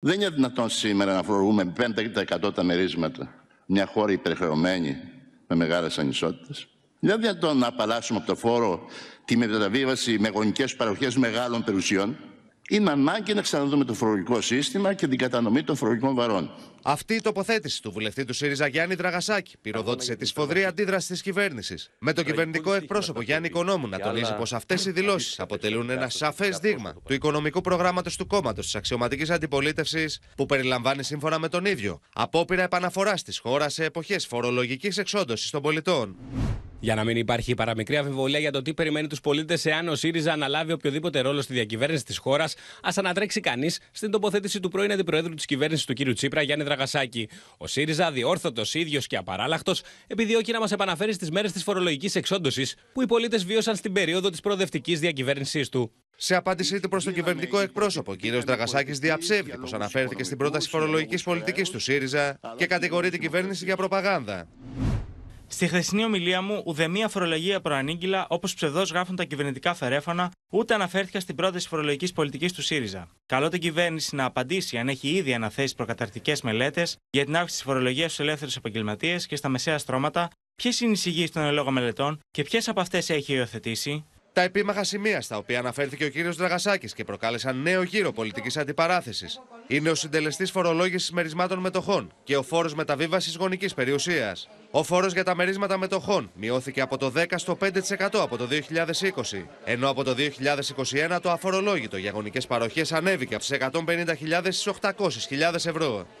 Δεν είναι δυνατόν σήμερα να φορούμε 5% τα μερίσματα μια χώρα υπερχρεωμένη με μεγάλες ανισότητες. Δεν είναι δυνατόν να απαλλάσσουμε από το φόρο τη μεταβίβαση με γονικές παροχές μεγάλων περιουσιών είναι ανάγκη να ξαναδούμε το φορολογικό σύστημα και την κατανομή των φορολογικών βαρών. Αυτή η τοποθέτηση του βουλευτή του ΣΥΡΙΖΑ Γιάννη Τραγασάκη πυροδότησε τη σφοδρή αντίδραση της κυβέρνησης. Με τον κυβερνητικό εκπρόσωπο Γιάννη Οικονόμου να τονίζει πως αυτές οι δηλώσει αποτελούν ένα σαφέ δείγμα του οικονομικού προγράμματος του κόμματος της αξιωματικής αντιπολίτευσης, που περιλαμβάνει σύμφωνα με τον ίδιο απόπειρα επαναφοράς της χώρας σε εποχές φορολογικής εξόντωσης των πολιτών. Για να μην υπάρχει παραμικρή αμφιβολία για το τι περιμένει τους πολίτες εάν ο ΣΥΡΙΖΑ αναλάβει οποιοδήποτε ρόλο στη διακυβέρνηση της χώρας, ας ανατρέξει κανείς στην τοποθέτηση του πρώην αντιπροέδρου της κυβέρνησης του κ. Τσίπρα, Γιάννη Δραγασάκη. Ο ΣΥΡΙΖΑ, διόρθωτος, ίδιος και απαράλλαχτος, επιδιώκει να μας επαναφέρει στις μέρες της φορολογικής εξόντωσης που οι πολίτες βίωσαν στην περίοδο της προοδευτικής διακυβέρνησής του. Σε απάντησή του προς τον κυβερνητικό εκπρόσωπο, ο κ. Δραγασάκης διαψεύδει πως αναφέρθηκε στην πρόταση φορολογικής πολιτικής του ΣΥΡΙΖΑ και κατηγορεί την κυβέρνηση για προπαγάνδα. Στη χθεσινή ομιλία μου, μια φορολογία προανήγγυλα, όπως ψευδό γράφουν τα κυβερνητικά φερέφανα ούτε αναφέρθηκα στην πρόταση φορολογικής πολιτικής του ΣΥΡΙΖΑ. Καλώ την κυβέρνηση να απαντήσει αν έχει ήδη αναθέσει προκαταρτικές μελέτες για την αύξηση της φορολογίας στους ελεύθερους επαγγελματίες και στα μεσαία στρώματα, ποιες είναι οι εισηγήσεις των ελόγων μελετών και ποιες από αυτές έχει υιοθετήσει, τα επίμαχα σημεία στα οποία αναφέρθηκε ο κύριος Δραγασάκης και προκάλεσαν νέο γύρο πολιτικής αντιπαράθεσης είναι ο συντελεστής φορολόγησης μερισμάτων μετοχών και ο φόρος μεταβίβασης γονικής περιουσίας. Ο φόρος για τα μερίσματα μετοχών μειώθηκε από το 10% στο 5% από το 2020, ενώ από το 2021 το αφορολόγητο για γονικές παροχές ανέβηκε από τις 150.000 στι 800.000 ευρώ.